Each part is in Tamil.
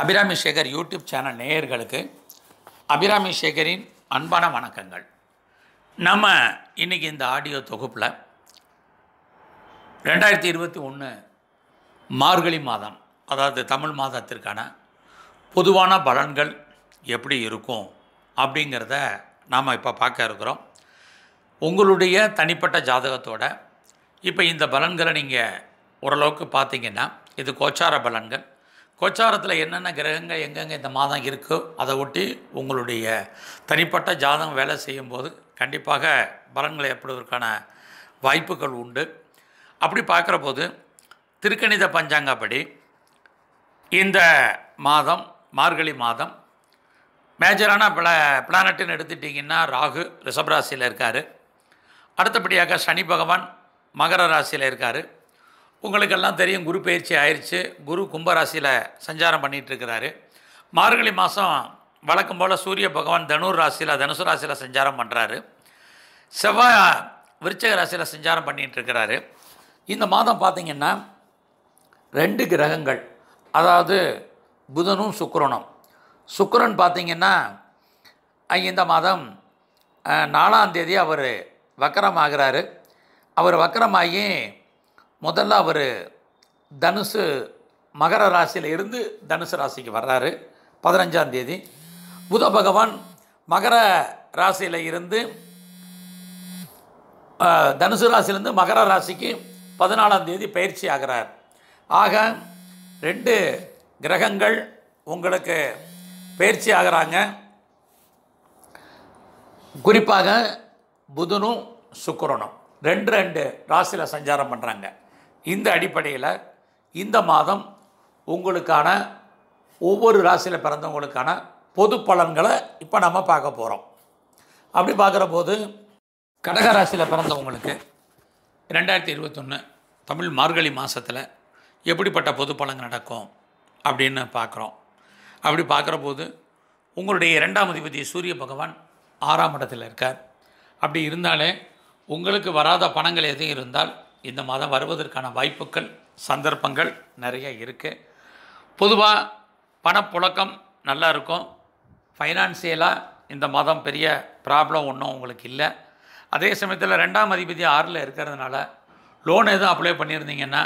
அபிராமி சேகர் யூடியூப் சேனல் நேயர்களுக்கு அபிராமி சேகரின் அன்பான வணக்கங்கள் நம்ம இன்றைக்கி இந்த ஆடியோ தொகுப்பில் ரெண்டாயிரத்தி இருபத்தி ஒன்று மார்கழி மாதம் அதாவது தமிழ் மாதத்திற்கான பொதுவான பலன்கள் எப்படி இருக்கும் அப்படிங்கிறத நாம் இப்போ பார்க்க இருக்கிறோம் உங்களுடைய தனிப்பட்ட ஜாதகத்தோட இப்போ இந்த பலன்களை நீங்கள் ஓரளவுக்கு பார்த்தீங்கன்னா இது கோச்சார பலன்கள் கோச்சாரத்தில் என்னென்ன கிரகங்கள் எங்கெங்கே இந்த மாதம் இருக்கோ அதை ஒட்டி உங்களுடைய தனிப்பட்ட ஜாதகம் வேலை செய்யும்போது கண்டிப்பாக பலன்கள் ஏற்படுவதற்கான வாய்ப்புகள் உண்டு அப்படி பார்க்குற போது திருக்கணித பஞ்சாங்கப்படி இந்த மாதம் மார்கழி மாதம் மேஜரான பிள பிளானட்டுன்னு எடுத்துட்டிங்கன்னா ராகு ராசியில் இருக்கார் அடுத்தபடியாக சனி பகவான் மகர ராசியில் இருக்கார் உங்களுக்கெல்லாம் தெரியும் குரு பயிற்சி ஆயிடுச்சு குரு கும்பராசியில் சஞ்சாரம் பண்ணிகிட்ருக்கிறாரு மார்கழி மாதம் வழக்கம் போல் சூரிய பகவான் தனுர் ராசியில் தனுசு ராசியில் சஞ்சாரம் பண்ணுறாரு செவ்வாய் விருச்சக ராசியில் சஞ்சாரம் பண்ணிகிட்ருக்கிறாரு இந்த மாதம் பார்த்திங்கன்னா ரெண்டு கிரகங்கள் அதாவது புதனும் சுக்கரனும் சுக்கரன் பார்த்திங்கன்னா இந்த மாதம் நாலாம் தேதி அவர் வக்கரமாகிறாரு அவர் வக்கரமாகி முதல்ல அவர் தனுசு மகர ராசியில் இருந்து தனுசு ராசிக்கு வர்றாரு பதினஞ்சாம் தேதி புத பகவான் மகர ராசியில் இருந்து தனுசு ராசியிலேருந்து மகர ராசிக்கு பதினாலாம் தேதி பயிற்சி ஆகிறார் ஆக ரெண்டு கிரகங்கள் உங்களுக்கு பயிற்சி ஆகிறாங்க குறிப்பாக புதனும் சுக்கரனும் ரெண்டு ரெண்டு ராசியில் சஞ்சாரம் பண்ணுறாங்க இந்த அடிப்படையில் இந்த மாதம் உங்களுக்கான ஒவ்வொரு ராசியில் பிறந்தவங்களுக்கான பொது பலன்களை இப்போ நம்ம பார்க்க போகிறோம் அப்படி பார்க்குற போது கடக ராசியில் பிறந்தவங்களுக்கு ரெண்டாயிரத்தி இருபத்தொன்று தமிழ் மார்கழி மாதத்தில் எப்படிப்பட்ட பொது பலன் நடக்கும் அப்படின்னு பார்க்குறோம் அப்படி பார்க்குற போது உங்களுடைய இரண்டாம் அதிபதி சூரிய பகவான் ஆறாம் இடத்தில் இருக்கார் அப்படி இருந்தாலே உங்களுக்கு வராத பணங்கள் எதுவும் இருந்தால் இந்த மாதம் வருவதற்கான வாய்ப்புகள் சந்தர்ப்பங்கள் நிறைய இருக்குது பொதுவாக பணப்புழக்கம் நல்லா இருக்கும் ஃபைனான்சியலாக இந்த மாதம் பெரிய ப்ராப்ளம் ஒன்றும் உங்களுக்கு இல்லை அதே சமயத்தில் ரெண்டாம் அதிபதி ஆறில் இருக்கிறதுனால லோன் எதுவும் அப்ளை பண்ணியிருந்தீங்கன்னா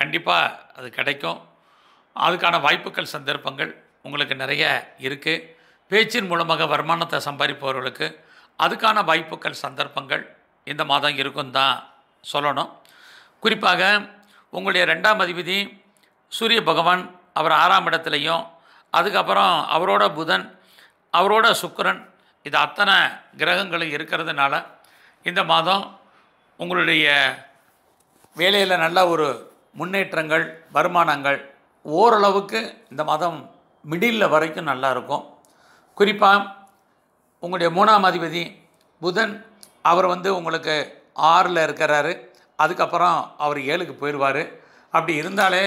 கண்டிப்பாக அது கிடைக்கும் அதுக்கான வாய்ப்புகள் சந்தர்ப்பங்கள் உங்களுக்கு நிறைய இருக்குது பேச்சின் மூலமாக வருமானத்தை சம்பாதிப்பவர்களுக்கு அதுக்கான வாய்ப்புகள் சந்தர்ப்பங்கள் இந்த மாதம் இருக்கும் தான் சொல்லணும் குறிப்பாக உங்களுடைய ரெண்டாம் அதிபதி சூரிய பகவான் அவர் ஆறாம் இடத்துலையும் அதுக்கப்புறம் அவரோட புதன் அவரோட சுக்கரன் இது அத்தனை கிரகங்களும் இருக்கிறதுனால இந்த மாதம் உங்களுடைய வேலையில் நல்ல ஒரு முன்னேற்றங்கள் வருமானங்கள் ஓரளவுக்கு இந்த மாதம் மிடில் வரைக்கும் நல்லா இருக்கும் குறிப்பாக உங்களுடைய மூணாம் அதிபதி புதன் அவர் வந்து உங்களுக்கு ஆறில் இருக்கிறாரு அதுக்கப்புறம் அவர் ஏழுக்கு போயிடுவார் அப்படி இருந்தாலே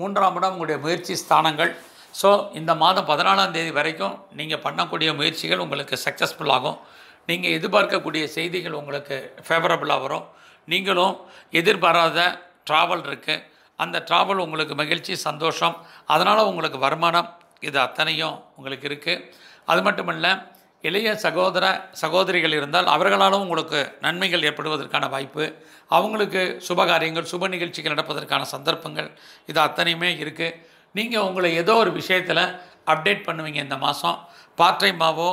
மூன்றாம் இடம் உங்களுடைய முயற்சி ஸ்தானங்கள் ஸோ இந்த மாதம் பதினாலாம் தேதி வரைக்கும் நீங்கள் பண்ணக்கூடிய முயற்சிகள் உங்களுக்கு சக்ஸஸ்ஃபுல் ஆகும் நீங்கள் எதிர்பார்க்கக்கூடிய செய்திகள் உங்களுக்கு ஃபேவரபுளாக வரும் நீங்களும் எதிர்பாராத ட்ராவல் இருக்குது அந்த ட்ராவல் உங்களுக்கு மகிழ்ச்சி சந்தோஷம் அதனால் உங்களுக்கு வருமானம் இது அத்தனையும் உங்களுக்கு இருக்குது அது மட்டும் இல்லை இளைய சகோதர சகோதரிகள் இருந்தால் அவர்களாலும் உங்களுக்கு நன்மைகள் ஏற்படுவதற்கான வாய்ப்பு அவங்களுக்கு சுபகாரியங்கள் சுப நிகழ்ச்சிகள் நடப்பதற்கான சந்தர்ப்பங்கள் இது அத்தனையுமே இருக்குது நீங்கள் உங்களை ஏதோ ஒரு விஷயத்தில் அப்டேட் பண்ணுவீங்க இந்த மாதம் பார்ட் டைமாவோ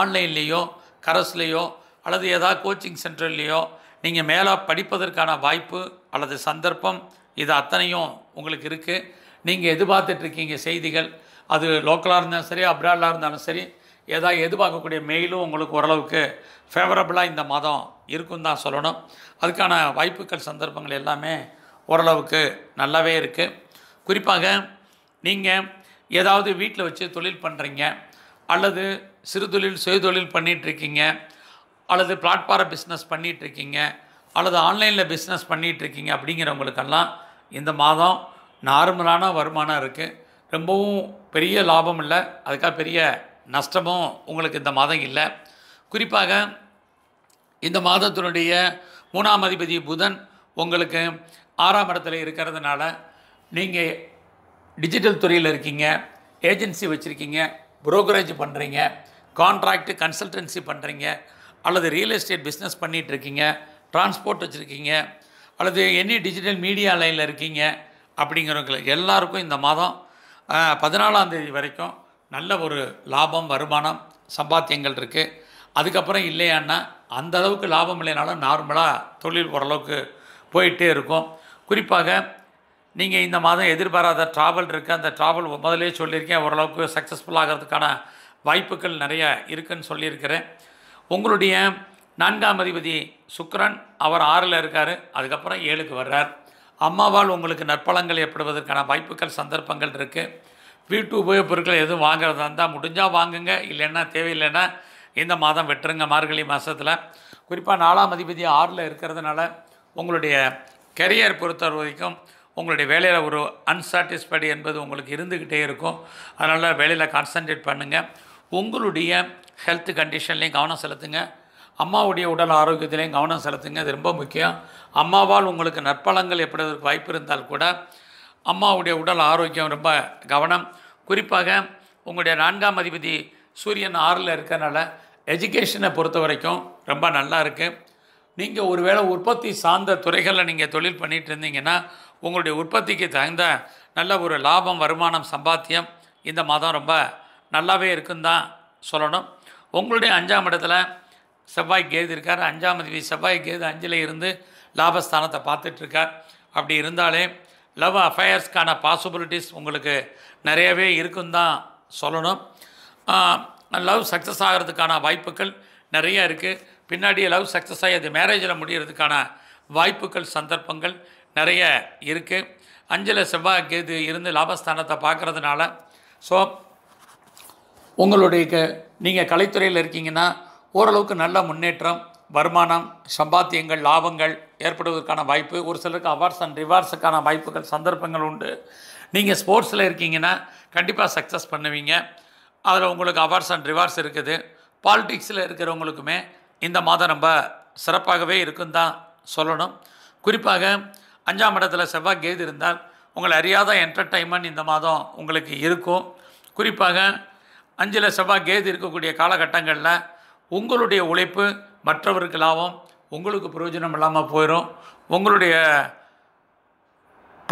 ஆன்லைன்லேயோ கரஸ்லேயோ அல்லது ஏதாவது கோச்சிங் சென்டர்லேயோ நீங்கள் மேலே படிப்பதற்கான வாய்ப்பு அல்லது சந்தர்ப்பம் இது அத்தனையும் உங்களுக்கு இருக்குது நீங்கள் எதிர்பார்த்துட்ருக்கீங்க செய்திகள் அது லோக்கலாக இருந்தாலும் சரி அப்ராடாக இருந்தாலும் சரி ஏதாவது எதிர்பார்க்கக்கூடிய மெயிலும் உங்களுக்கு ஓரளவுக்கு ஃபேவரபுளாக இந்த மாதம் இருக்கும் தான் சொல்லணும் அதுக்கான வாய்ப்புகள் சந்தர்ப்பங்கள் எல்லாமே ஓரளவுக்கு நல்லாவே இருக்குது குறிப்பாக நீங்கள் ஏதாவது வீட்டில் வச்சு தொழில் பண்ணுறீங்க அல்லது சிறு தொழில் சுயதொழில் பண்ணிகிட்ருக்கீங்க அல்லது பிளாட்பார பிஸ்னஸ் பண்ணிகிட்ருக்கீங்க அல்லது ஆன்லைனில் பிஸ்னஸ் பண்ணிகிட்ருக்கீங்க அப்படிங்கிறவங்களுக்கெல்லாம் இந்த மாதம் நார்மலான வருமானம் இருக்குது ரொம்பவும் பெரிய லாபம் இல்லை அதுக்காக பெரிய நஷ்டமும் உங்களுக்கு இந்த மாதம் இல்லை குறிப்பாக இந்த மாதத்தினுடைய மூணாம் அதிபதி புதன் உங்களுக்கு ஆறாம் இடத்துல இருக்கிறதுனால நீங்கள் டிஜிட்டல் துறையில் இருக்கீங்க ஏஜென்சி வச்சுருக்கீங்க புரோக்கரேஜ் பண்ணுறீங்க கான்ட்ராக்டு கன்சல்டன்சி பண்ணுறீங்க அல்லது ரியல் எஸ்டேட் பிஸ்னஸ் பண்ணிகிட்ருக்கீங்க டிரான்ஸ்போர்ட் வச்சுருக்கீங்க அல்லது எனி டிஜிட்டல் மீடியா லைனில் இருக்கீங்க அப்படிங்கிறவங்களுக்கு எல்லாருக்கும் இந்த மாதம் பதினாலாம் தேதி வரைக்கும் நல்ல ஒரு லாபம் வருமானம் சம்பாத்தியங்கள் இருக்குது அதுக்கப்புறம் இல்லையான்னா அந்த அளவுக்கு லாபம் இல்லைனாலும் நார்மலாக தொழில் ஓரளவுக்கு போயிட்டே இருக்கும் குறிப்பாக நீங்கள் இந்த மாதம் எதிர்பாராத ட்ராவல் இருக்குது அந்த ட்ராவல் முதலே சொல்லியிருக்கேன் ஓரளவுக்கு சக்ஸஸ்ஃபுல் ஆகிறதுக்கான வாய்ப்புகள் நிறைய இருக்குதுன்னு சொல்லியிருக்கிறேன் உங்களுடைய நான்காம் அதிபதி சுக்கரன் அவர் ஆறில் இருக்கார் அதுக்கப்புறம் ஏழுக்கு வர்றார் அம்மாவால் உங்களுக்கு நற்பலங்கள் ஏற்படுவதற்கான வாய்ப்புகள் சந்தர்ப்பங்கள் இருக்குது வீட்டு உபயோகப் பொருட்கள் எதுவும் வாங்குறதா இருந்தால் முடிஞ்சால் வாங்குங்க இல்லைன்னா தேவையில்லைன்னா இந்த மாதம் வெட்டுருங்க மார்கழி மாதத்தில் குறிப்பாக நாலாம் அதிபதி ஆறில் இருக்கிறதுனால உங்களுடைய கெரியர் பொறுத்த வரைக்கும் உங்களுடைய வேலையில் ஒரு அன்சாட்டிஸ்ஃபைடு என்பது உங்களுக்கு இருந்துக்கிட்டே இருக்கும் அதனால் வேலையில் கான்சன்ட்ரேட் பண்ணுங்கள் உங்களுடைய ஹெல்த் கண்டிஷன்லேயும் கவனம் செலுத்துங்க அம்மாவுடைய உடல் ஆரோக்கியத்திலையும் கவனம் செலுத்துங்க இது ரொம்ப முக்கியம் அம்மாவால் உங்களுக்கு நற்பலங்கள் எப்படி வாய்ப்பு இருந்தால் கூட அம்மாவுடைய உடல் ஆரோக்கியம் ரொம்ப கவனம் குறிப்பாக உங்களுடைய நான்காம் அதிபதி சூரியன் ஆறில் இருக்கிறனால எஜுகேஷனை பொறுத்த வரைக்கும் ரொம்ப நல்லா இருக்குது நீங்கள் ஒருவேளை உற்பத்தி சார்ந்த துறைகளில் நீங்கள் தொழில் பண்ணிகிட்டு இருந்தீங்கன்னா உங்களுடைய உற்பத்திக்கு தகுந்த நல்ல ஒரு லாபம் வருமானம் சம்பாத்தியம் இந்த மாதம் ரொம்ப நல்லாவே இருக்குன்னு தான் சொல்லணும் உங்களுடைய அஞ்சாம் இடத்துல செவ்வாய் கேது இருக்கார் அஞ்சாம் அதிபதி செவ்வாய் கேது அஞ்சில் இருந்து லாபஸ்தானத்தை பார்த்துட்ருக்கார் அப்படி இருந்தாலே லவ் அஃபயர்ஸ்க்கான பாசிபிலிட்டிஸ் உங்களுக்கு நிறையவே இருக்குன்னு தான் சொல்லணும் லவ் சக்ஸஸ் ஆகிறதுக்கான வாய்ப்புகள் நிறைய இருக்குது பின்னாடியே லவ் சக்ஸஸ் ஆகி அது மேரேஜில் முடிகிறதுக்கான வாய்ப்புகள் சந்தர்ப்பங்கள் நிறைய இருக்குது அஞ்சில் செவ்வாய் கேது இருந்து லாபஸ்தானத்தை பார்க்குறதுனால ஸோ உங்களுடைய நீங்கள் கலைத்துறையில் இருக்கீங்கன்னா ஓரளவுக்கு நல்ல முன்னேற்றம் வருமானம் சம்பாத்தியங்கள் லாபங்கள் ஏற்படுவதற்கான வாய்ப்பு ஒரு சிலருக்கு அவார்ட்ஸ் அண்ட் ரிவார்ட்ஸுக்கான வாய்ப்புகள் சந்தர்ப்பங்கள் உண்டு நீங்கள் ஸ்போர்ட்ஸில் இருக்கீங்கன்னா கண்டிப்பாக சக்ஸஸ் பண்ணுவீங்க அதில் உங்களுக்கு அவார்ட்ஸ் அண்ட் ரிவார்ட்ஸ் இருக்குது பாலிடிக்ஸில் இருக்கிறவங்களுக்குமே இந்த மாதம் ரொம்ப சிறப்பாகவே இருக்குன்னு தான் சொல்லணும் குறிப்பாக அஞ்சாம் இடத்துல செவ்வாய் கேது இருந்தால் உங்களை அறியாத என்டர்டைன்மெண்ட் இந்த மாதம் உங்களுக்கு இருக்கும் குறிப்பாக அஞ்சில் செவ்வாய் கேது இருக்கக்கூடிய காலகட்டங்களில் உங்களுடைய உழைப்பு மற்றவருக்கு லாபம் உங்களுக்கு பிரயோஜனம் இல்லாமல் போயிடும் உங்களுடைய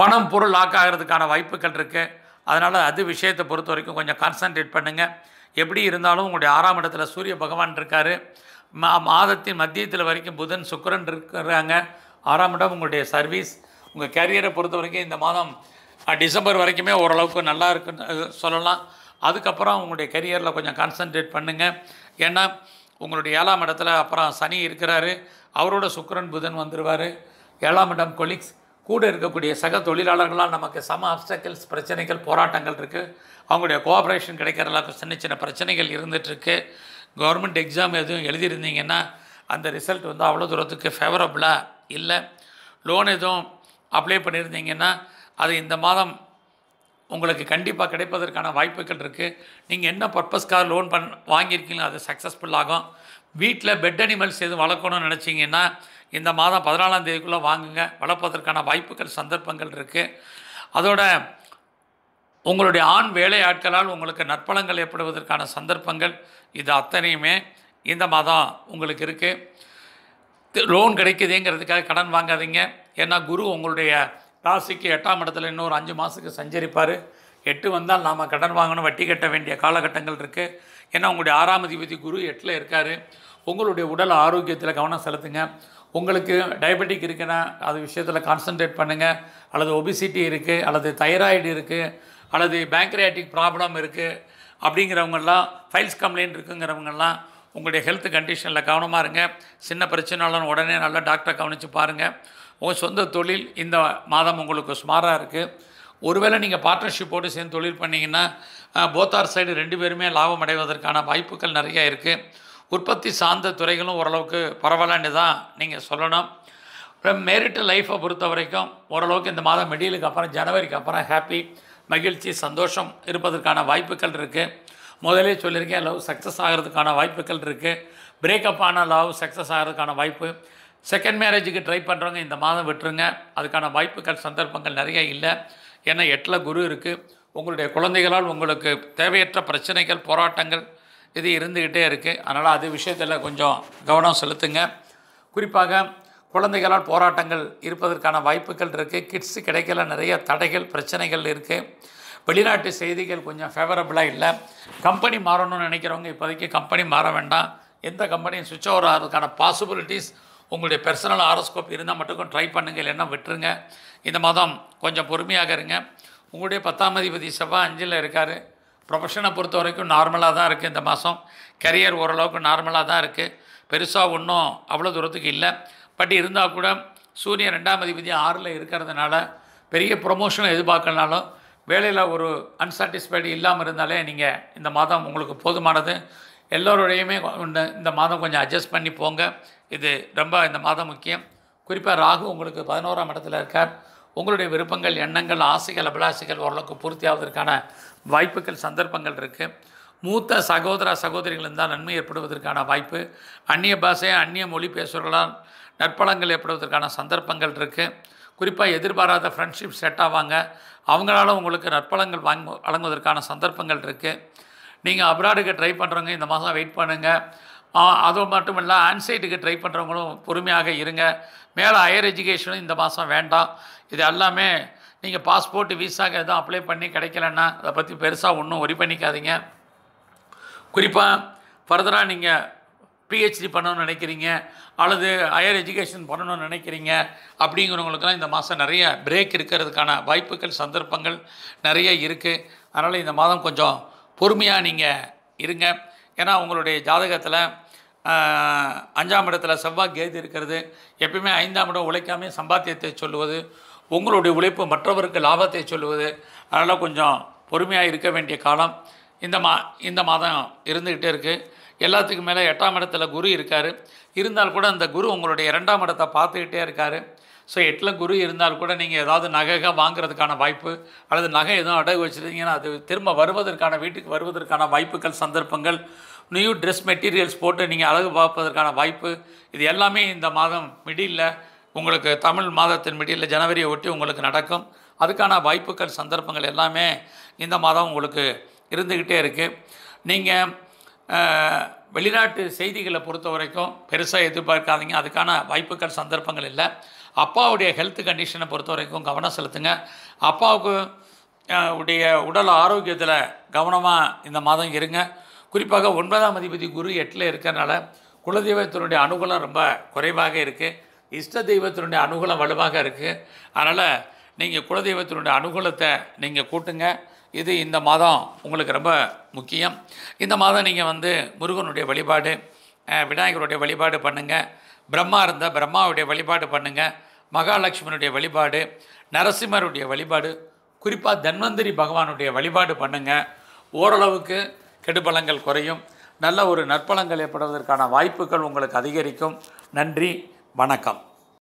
பணம் பொருள் ஆக்காகிறதுக்கான வாய்ப்புகள் இருக்குது அதனால் அது விஷயத்தை பொறுத்த வரைக்கும் கொஞ்சம் கான்சன்ட்ரேட் பண்ணுங்கள் எப்படி இருந்தாலும் உங்களுடைய ஆறாம் இடத்துல சூரிய பகவான் இருக்கார் மா மாதத்தின் மத்தியத்தில் வரைக்கும் புதன் சுக்கரன் இருக்கிறாங்க ஆறாம் இடம் உங்களுடைய சர்வீஸ் உங்கள் கேரியரை பொறுத்த வரைக்கும் இந்த மாதம் டிசம்பர் வரைக்குமே ஓரளவுக்கு நல்லா இருக்குன்னு சொல்லலாம் அதுக்கப்புறம் உங்களுடைய கரியரில் கொஞ்சம் கான்சன்ட்ரேட் பண்ணுங்கள் ஏன்னா உங்களுடைய ஏழாம் இடத்துல அப்புறம் சனி இருக்கிறாரு அவரோட சுக்கரன் புதன் வந்துடுவார் ஏழாம் இடம் கொலிக்ஸ் கூட இருக்கக்கூடிய சக தொழிலாளர்களால் நமக்கு சம அப்டக்கல்ஸ் பிரச்சனைகள் போராட்டங்கள் இருக்குது அவங்களுடைய கோஆப்ரேஷன் கிடைக்கிறதுலாம் சின்ன சின்ன பிரச்சனைகள் இருந்துகிட்ருக்கு கவர்மெண்ட் எக்ஸாம் எதுவும் எழுதியிருந்தீங்கன்னா அந்த ரிசல்ட் வந்து அவ்வளோ தூரத்துக்கு ஃபேவரபுளாக இல்லை லோன் எதுவும் அப்ளை பண்ணியிருந்தீங்கன்னா அது இந்த மாதம் உங்களுக்கு கண்டிப்பாக கிடைப்பதற்கான வாய்ப்புகள் இருக்குது நீங்கள் என்ன பர்பஸ்க்காக லோன் பண் வாங்கியிருக்கீங்களோ அது சக்ஸஸ்ஃபுல் ஆகும் வீட்டில் பெட் அனிமல்ஸ் எதுவும் வளர்க்கணும்னு நினச்சிங்கன்னா இந்த மாதம் பதினாலாம் தேதிக்குள்ளே வாங்குங்க வளர்ப்பதற்கான வாய்ப்புகள் சந்தர்ப்பங்கள் இருக்குது அதோட உங்களுடைய ஆண் வேலை ஆட்களால் உங்களுக்கு நற்பலங்கள் ஏற்படுவதற்கான சந்தர்ப்பங்கள் இது அத்தனையுமே இந்த மாதம் உங்களுக்கு இருக்குது லோன் கிடைக்குதுங்கிறதுக்காக கடன் வாங்காதீங்க ஏன்னா குரு உங்களுடைய ராசிக்கு எட்டாம் இடத்துல இன்னொரு அஞ்சு மாதத்துக்கு சஞ்சரிப்பார் எட்டு வந்தால் நாம் கடன் வாங்கணும் வட்டி கட்ட வேண்டிய காலகட்டங்கள் இருக்குது ஏன்னா உங்களுடைய ஆறாம் அதிபதி குரு எட்டில் இருக்கார் உங்களுடைய உடல் ஆரோக்கியத்தில் கவனம் செலுத்துங்க உங்களுக்கு டயபெட்டிக் இருக்குன்னா அது விஷயத்தில் கான்சன்ட்ரேட் பண்ணுங்கள் அல்லது ஒபிசிட்டி இருக்குது அல்லது தைராய்டு இருக்குது அல்லது பேங்க்ரியாட்டிக் ப்ராப்ளம் இருக்குது அப்படிங்கிறவங்கெல்லாம் ஃபைல்ஸ் கம்ப்ளைண்ட் இருக்குங்கிறவங்கெல்லாம் உங்களுடைய ஹெல்த் கண்டிஷனில் கவனமாக இருங்க சின்ன பிரச்சனைலாம் உடனே நல்லா டாக்டரை கவனித்து பாருங்கள் உங்கள் சொந்த தொழில் இந்த மாதம் உங்களுக்கு சுமாராக இருக்குது ஒருவேளை நீங்கள் போட்டு சேர்ந்து தொழில் பண்ணிங்கன்னா போத்தார் சைடு ரெண்டு பேருமே லாபம் அடைவதற்கான வாய்ப்புகள் நிறையா இருக்குது உற்பத்தி சார்ந்த துறைகளும் ஓரளவுக்கு பரவாயில்லன்னு தான் நீங்கள் சொல்லணும் அப்புறம் மேரிட்டு லைஃப்பை பொறுத்த வரைக்கும் ஓரளவுக்கு இந்த மாதம் மெடியலுக்கு அப்புறம் ஜனவரிக்கு அப்புறம் ஹாப்பி மகிழ்ச்சி சந்தோஷம் இருப்பதற்கான வாய்ப்புகள் இருக்குது முதலே சொல்லியிருக்கேன் லவ் சக்ஸஸ் ஆகிறதுக்கான வாய்ப்புகள் இருக்குது பிரேக்கப் ஆன லவ் சக்ஸஸ் ஆகிறதுக்கான வாய்ப்பு செகண்ட் மேரேஜுக்கு ட்ரை பண்ணுறவங்க இந்த மாதம் விட்டுருங்க அதுக்கான வாய்ப்புகள் சந்தர்ப்பங்கள் நிறைய இல்லை ஏன்னா எட்டில் குரு இருக்குது உங்களுடைய குழந்தைகளால் உங்களுக்கு தேவையற்ற பிரச்சனைகள் போராட்டங்கள் இது இருந்துக்கிட்டே இருக்குது அதனால் அது விஷயத்தில் கொஞ்சம் கவனம் செலுத்துங்க குறிப்பாக குழந்தைகளால் போராட்டங்கள் இருப்பதற்கான வாய்ப்புகள் இருக்குது கிட்ஸு கிடைக்கல நிறைய தடைகள் பிரச்சனைகள் இருக்குது வெளிநாட்டு செய்திகள் கொஞ்சம் ஃபேவரபுளாக இல்லை கம்பெனி மாறணும்னு நினைக்கிறவங்க இப்போதைக்கு கம்பெனி மாற வேண்டாம் எந்த கம்பெனியும் சுவிட்ச் ஓவர் ஆகிறதுக்கான பாசிபிலிட்டிஸ் உங்களுடைய பர்சனல் ஆரோஸ்கோப் இருந்தால் மட்டும் ட்ரை பண்ணுங்கள் இல்லைன்னா விட்டுருங்க இந்த மாதம் கொஞ்சம் பொறுமையாக இருங்க உங்களுடைய பத்தாம் அதிபதி செவ்வாய் அஞ்சில் இருக்கார் ப்ரொஃபஷனை பொறுத்த வரைக்கும் நார்மலாக தான் இருக்குது இந்த மாதம் கரியர் ஓரளவுக்கு நார்மலாக தான் இருக்குது பெருசாக ஒன்றும் அவ்வளோ தூரத்துக்கு இல்லை பட் இருந்தால் கூட சூரியன் ரெண்டாம் அதிபதி ஆறில் இருக்கிறதுனால பெரிய ப்ரொமோஷன் எதிர்பார்க்கலனாலும் வேலையில் ஒரு அன்சாட்டிஸ்ஃபைடு இல்லாமல் இருந்தாலே நீங்கள் இந்த மாதம் உங்களுக்கு போதுமானது எல்லோருடையுமே இந்த மாதம் கொஞ்சம் அட்ஜஸ்ட் பண்ணி போங்க இது ரொம்ப இந்த மாதம் முக்கியம் குறிப்பாக ராகு உங்களுக்கு பதினோராம் இடத்துல இருக்கார் உங்களுடைய விருப்பங்கள் எண்ணங்கள் ஆசைகள் அபிலாசைகள் ஓரளவுக்கு பூர்த்தியாவதற்கான வாய்ப்புகள் சந்தர்ப்பங்கள் இருக்குது மூத்த சகோதர சகோதரிகள் இருந்தால் நன்மை ஏற்படுவதற்கான வாய்ப்பு அந்நிய பாஷையை அந்நிய மொழி பேசுகிறவர்களால் நற்பலங்கள் ஏற்படுவதற்கான சந்தர்ப்பங்கள் இருக்குது குறிப்பாக எதிர்பாராத ஃப்ரெண்ட்ஷிப் செட் ஆவாங்க அவங்களால உங்களுக்கு நற்பலங்கள் வாங்க வழங்குவதற்கான சந்தர்ப்பங்கள் இருக்குது நீங்கள் அப்ராடுக்கு ட்ரை பண்ணுறவங்க இந்த மாதம் வெயிட் பண்ணுங்கள் அது மட்டும் இல்லை ஆன்சைட்டுக்கு ட்ரை பண்ணுறவங்களும் பொறுமையாக இருங்க மேலே ஹையர் எஜுகேஷனும் இந்த மாதம் வேண்டாம் இது எல்லாமே நீங்கள் பாஸ்போர்ட் விசாக்கு எதுவும் அப்ளை பண்ணி கிடைக்கலன்னா அதை பற்றி பெருசாக ஒன்றும் ஒரி பண்ணிக்காதீங்க குறிப்பாக ஃபர்தராக நீங்கள் பிஹெச்டி பண்ணணும்னு நினைக்கிறீங்க அல்லது ஹையர் எஜுகேஷன் பண்ணணும்னு நினைக்கிறீங்க அப்படிங்கிறவங்களுக்கெல்லாம் இந்த மாதம் நிறைய பிரேக் இருக்கிறதுக்கான வாய்ப்புகள் சந்தர்ப்பங்கள் நிறைய இருக்குது அதனால் இந்த மாதம் கொஞ்சம் பொறுமையாக நீங்கள் இருங்க ஏன்னா உங்களுடைய ஜாதகத்தில் அஞ்சாம் இடத்துல செவ்வாய் கேதி இருக்கிறது எப்பயுமே ஐந்தாம் இடம் உழைக்காமே சம்பாத்தியத்தை சொல்லுவது உங்களுடைய உழைப்பு மற்றவருக்கு லாபத்தை சொல்லுவது அதனால் கொஞ்சம் பொறுமையாக இருக்க வேண்டிய காலம் இந்த மா இந்த மாதம் இருந்துக்கிட்டே இருக்குது எல்லாத்துக்கும் மேலே எட்டாம் இடத்துல குரு இருக்கார் இருந்தால் கூட அந்த குரு உங்களுடைய இரண்டாம் இடத்தை பார்த்துக்கிட்டே இருக்கார் ஸோ எட்டில் குரு இருந்தால் கூட நீங்கள் ஏதாவது நகைகள் வாங்குறதுக்கான வாய்ப்பு அல்லது நகை எதுவும் அடகு வச்சுருந்தீங்கன்னா அது திரும்ப வருவதற்கான வீட்டுக்கு வருவதற்கான வாய்ப்புகள் சந்தர்ப்பங்கள் நியூ ட்ரெஸ் மெட்டீரியல்ஸ் போட்டு நீங்கள் அழகு பார்ப்பதற்கான வாய்ப்பு இது எல்லாமே இந்த மாதம் மிடில் உங்களுக்கு தமிழ் மாதத்தின் மிடியில் ஜனவரியை ஒட்டி உங்களுக்கு நடக்கும் அதுக்கான வாய்ப்புகள் சந்தர்ப்பங்கள் எல்லாமே இந்த மாதம் உங்களுக்கு இருந்துக்கிட்டே இருக்குது நீங்கள் வெளிநாட்டு செய்திகளை பொறுத்த வரைக்கும் பெருசாக எதிர்பார்க்காதீங்க அதுக்கான வாய்ப்புகள் சந்தர்ப்பங்கள் இல்லை அப்பாவுடைய ஹெல்த் கண்டிஷனை பொறுத்த வரைக்கும் கவனம் செலுத்துங்க அப்பாவுக்கு உடைய உடல் ஆரோக்கியத்தில் கவனமாக இந்த மாதம் இருங்க குறிப்பாக ஒன்பதாம் அதிபதி குரு எட்டில் இருக்கிறனால குலதெய்வத்தினுடைய அனுகூலம் ரொம்ப குறைவாக இருக்குது இஷ்ட தெய்வத்தினுடைய அனுகூலம் வலுவாக இருக்குது அதனால் நீங்கள் குலதெய்வத்தினுடைய அனுகூலத்தை நீங்கள் கூட்டுங்க இது இந்த மாதம் உங்களுக்கு ரொம்ப முக்கியம் இந்த மாதம் நீங்கள் வந்து முருகனுடைய வழிபாடு விநாயகருடைய வழிபாடு பண்ணுங்கள் பிரம்மா இருந்தால் பிரம்மாவுடைய வழிபாடு பண்ணுங்கள் மகாலட்சுமியுடைய வழிபாடு நரசிம்மருடைய வழிபாடு குறிப்பாக தன்வந்திரி பகவானுடைய வழிபாடு பண்ணுங்கள் ஓரளவுக்கு கெடுபலங்கள் குறையும் நல்ல ஒரு நற்பலங்கள் ஏற்படுவதற்கான வாய்ப்புகள் உங்களுக்கு அதிகரிக்கும் நன்றி வணக்கம்